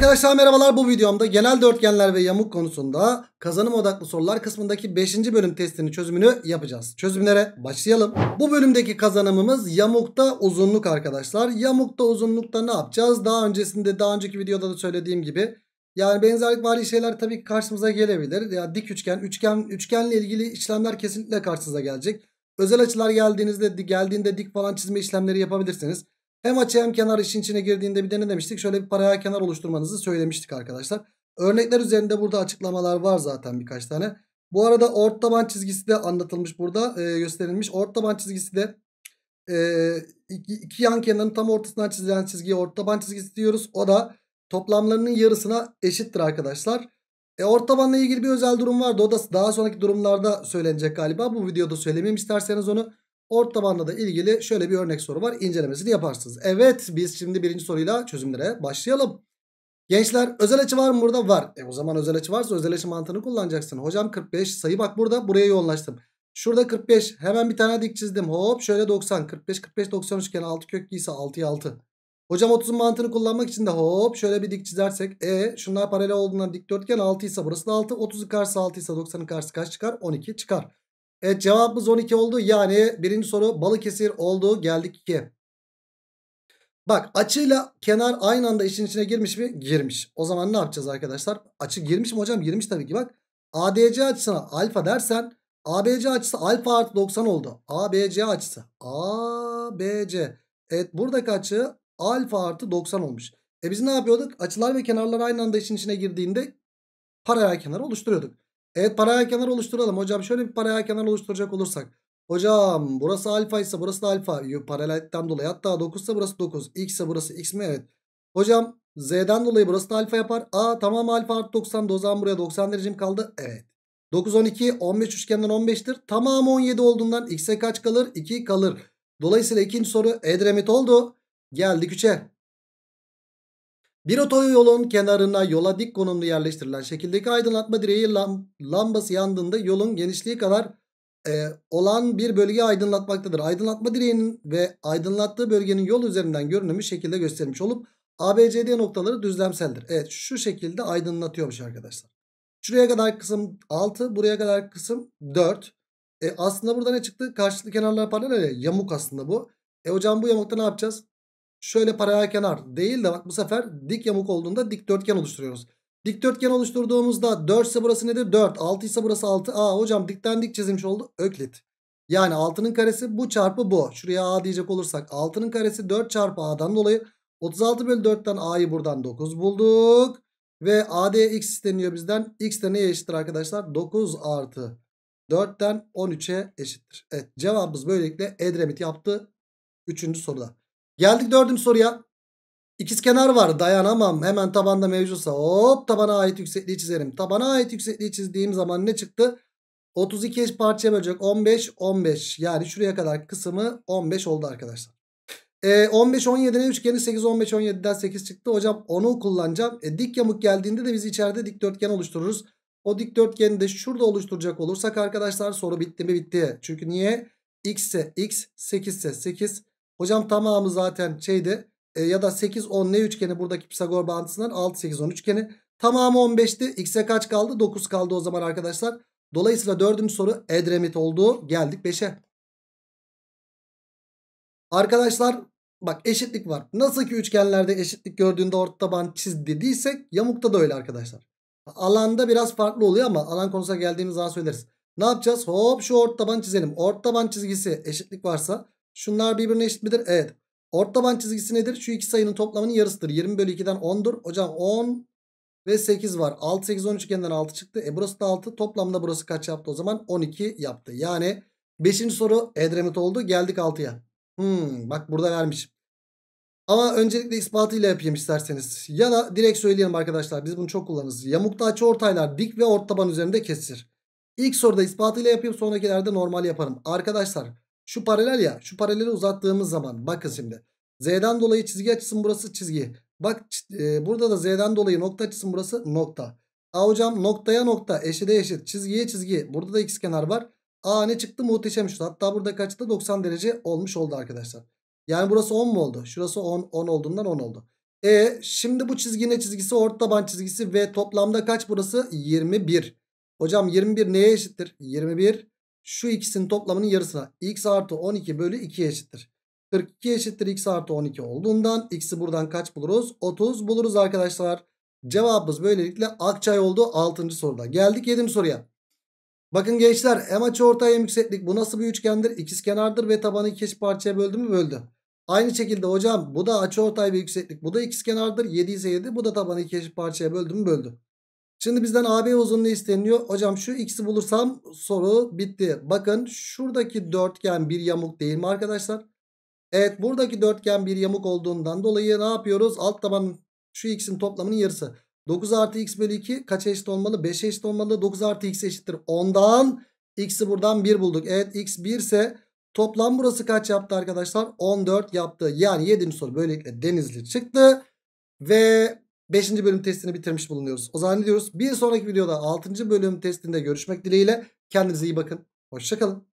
Arkadaşlar merhabalar bu videomda genel dörtgenler ve yamuk konusunda kazanım odaklı sorular kısmındaki 5. bölüm testini çözümünü yapacağız. Çözümlere başlayalım. Bu bölümdeki kazanımımız yamukta uzunluk arkadaşlar. Yamukta uzunlukta ne yapacağız? Daha öncesinde daha önceki videoda da söylediğim gibi yani benzerlik vari şeyler tabii ki karşımıza gelebilir. Ya dik üçgen, üçgen, üçgenle ilgili işlemler kesinlikle karşınıza gelecek. Özel açılar geldiğinizde geldiğinde dik falan çizme işlemleri yapabilirsiniz. Hem açı hem kenar işin içine girdiğinde bir de ne demiştik? Şöyle bir paraya kenar oluşturmanızı söylemiştik arkadaşlar. Örnekler üzerinde burada açıklamalar var zaten birkaç tane. Bu arada ort taban çizgisi de anlatılmış burada e, gösterilmiş. Ort taban çizgisi de e, iki, iki yan kenarın tam ortasından çizilen çizgiye ort taban çizgisi diyoruz. O da toplamlarının yarısına eşittir arkadaşlar. E, ort tabanla ilgili bir özel durum vardı. O da daha sonraki durumlarda söylenecek galiba. Bu videoda söylemeyeyim isterseniz onu. Ort tabanla da ilgili şöyle bir örnek soru var. İncelemesini yaparsınız. Evet biz şimdi birinci soruyla çözümlere başlayalım. Gençler özel açı var mı burada? Var. E o zaman özel açı varsa özel açı mantığını kullanacaksın. Hocam 45 sayı bak burada buraya yoğunlaştım. Şurada 45 hemen bir tane dik çizdim. Hop şöyle 90 45 45 90 üçgeni, 6 kök ise 6'ya 6. Hocam 30'un mantığını kullanmak için de hop şöyle bir dik çizersek. E şunlar paralel olduğundan dikdörtgen 6 ise burası da 6. 30'un karşısı 6 ise 90'ın karşısı kaç çıkar? 12 çıkar. Evet cevabımız 12 oldu. Yani birinci soru Balıkesir oldu. Geldik 2. Bak açıyla kenar aynı anda işin içine girmiş mi? Girmiş. O zaman ne yapacağız arkadaşlar? Açı girmiş mi hocam? Girmiş tabii ki bak. ADC açısına alfa dersen ABC açısı alfa artı 90 oldu. ABC açısı. ABC. Evet buradaki açı alfa artı 90 olmuş. E biz ne yapıyorduk? Açılar ve kenarlar aynı anda işin içine girdiğinde paralel kenar oluşturuyorduk. Evet paralel kenar oluşturalım. Hocam şöyle bir paralel kenar oluşturacak olursak. Hocam burası alfa ise burası da alfa. Paralellikten dolayı hatta 9 ise burası 9. X ise burası x mi? Evet. Hocam z'den dolayı burası da alfa yapar. A tamam alfa artı 90. O zaman buraya 90 derecem kaldı. Evet. 9 12 15 üçgenden 15'tir. Tamam 17 olduğundan x'e kaç kalır? 2 kalır. Dolayısıyla ikinci soru Edremit oldu. Geldik 3'e. Bir otoyolun kenarına yola dik konumlu yerleştirilen şekildeki aydınlatma direği lam lambası yandığında yolun genişliği kadar e, olan bir bölge aydınlatmaktadır. Aydınlatma direğinin ve aydınlattığı bölgenin yol üzerinden görünümü şekilde gösterilmiş olup ABCD noktaları düzlemseldir. Evet şu şekilde aydınlatıyormuş arkadaşlar. Şuraya kadar kısım 6 buraya kadar kısım 4. E, aslında burada ne çıktı? Karşılıklı kenarlar paralel ya yamuk aslında bu. E hocam bu yamukta ne yapacağız? şöyle paralel kenar değil de bak bu sefer dik yamuk olduğunda dikdörtgen oluşturuyoruz. Dikdörtgen oluşturduğumuzda 4 ise burası nedir? 4. 6 ise burası 6. Aa hocam dikten dik çizilmiş oldu. Öklit. Yani 6'nın karesi bu çarpı bu. Şuraya A diyecek olursak 6'nın karesi 4 çarpı A'dan dolayı 36 bölü 4'ten A'yı buradan 9 bulduk. Ve AD'ye X isteniyor bizden. X de neye eşittir arkadaşlar? 9 artı 4'ten 13'e eşittir. Evet cevabımız böylelikle Edremit yaptı. Üçüncü soruda. Geldik dördüncü soruya. İkiz kenar var dayanamam hemen tabanda mevcutsa hop tabana ait yüksekliği çizerim. Tabana ait yüksekliği çizdiğim zaman ne çıktı? 32 eş parçaya bölecek 15 15 yani şuraya kadar kısmı 15 oldu arkadaşlar. E, 15 17'nin üçgeni 8 15 17'den 8 çıktı. Hocam onu kullanacağım. E, dik yamuk geldiğinde de biz içeride dikdörtgen oluştururuz. O dikdörtgeni de şurada oluşturacak olursak arkadaşlar soru bitti mi bitti. Çünkü niye? X ise x 8 ise 8 Hocam tamamı zaten şeyde e, ya da 8 10 ne üçgeni buradaki Pisagor bağıntısından 6 8 10 üçgeni. Tamamı 15'ti. X'e kaç kaldı? 9 kaldı o zaman arkadaşlar. Dolayısıyla dördüncü soru Edremit oldu. Geldik 5'e. Arkadaşlar bak eşitlik var. Nasıl ki üçgenlerde eşitlik gördüğünde orta taban çiz dediysek yamukta da öyle arkadaşlar. Alanda biraz farklı oluyor ama alan konusuna geldiğimiz zaman söyleriz. Ne yapacağız? Hop şu orta taban çizelim. Orta taban çizgisi eşitlik varsa Şunlar birbirine eşit midir? Evet. Orta taban çizgisi nedir? Şu iki sayının toplamının yarısıdır. 20 bölü 2'den 10'dur. Hocam 10 ve 8 var. 6, 8, 13 üçgeninden 6 çıktı. E burası da 6. Toplamda burası kaç yaptı o zaman? 12 yaptı. Yani 5. soru Edremit oldu. Geldik 6'ya. Hmm, bak burada vermişim. Ama öncelikle ispatıyla yapayım isterseniz. Ya da direkt söyleyelim arkadaşlar. Biz bunu çok kullanırız. Yamukta açı ortaylar dik ve ort taban üzerinde kesir. İlk soruda ispatıyla yapayım. Sonrakilerde normal yaparım. Arkadaşlar şu paralel ya. Şu paraleli uzattığımız zaman bakın şimdi. Z'den dolayı çizgi açısın burası çizgi. Bak e, burada da Z'den dolayı nokta açısın burası nokta. A hocam noktaya nokta eşide eşit çizgiye çizgi. Burada da kenar var. A ne çıktı muhteşem şut. Hatta burada kaçtı 90 derece olmuş oldu arkadaşlar. Yani burası 10 mu oldu? Şurası 10, 10 olduğundan 10 oldu. E şimdi bu çizgi çizgisi? Orta taban çizgisi ve toplamda kaç burası? 21. Hocam 21 neye eşittir? 21 şu ikisinin toplamının yarısına x artı 12 bölü 2 eşittir. 42 eşittir x artı 12 olduğundan x'i buradan kaç buluruz? 30 buluruz arkadaşlar. Cevabımız böylelikle Akçay oldu 6. soruda. Geldik 7. soruya. Bakın gençler hem açı ortay hem yükseklik bu nasıl bir üçgendir? İkiz kenardır ve tabanı iki eşit parçaya böldü mü? Böldü. Aynı şekilde hocam bu da açı ortay ve yükseklik bu da ikiz kenardır. 7 ise 7 bu da tabanı iki eşit parçaya böldü mü? Böldü. Şimdi bizden AB uzunluğu isteniyor. Hocam şu x'i bulursam soru bitti. Bakın şuradaki dörtgen bir yamuk değil mi arkadaşlar? Evet buradaki dörtgen bir yamuk olduğundan dolayı ne yapıyoruz? Alt taban şu x'in toplamının yarısı. 9 artı x bölü 2 kaç eşit olmalı? 5 eşit olmalı. 9 artı x eşittir. Ondan x'i buradan 1 bulduk. Evet x 1 ise toplam burası kaç yaptı arkadaşlar? 14 yaptı. Yani 7. soru böylelikle denizli çıktı. Ve 5. bölüm testini bitirmiş bulunuyoruz. O zaman ne diyoruz? Bir sonraki videoda 6. bölüm testinde görüşmek dileğiyle. Kendinize iyi bakın. Hoşçakalın.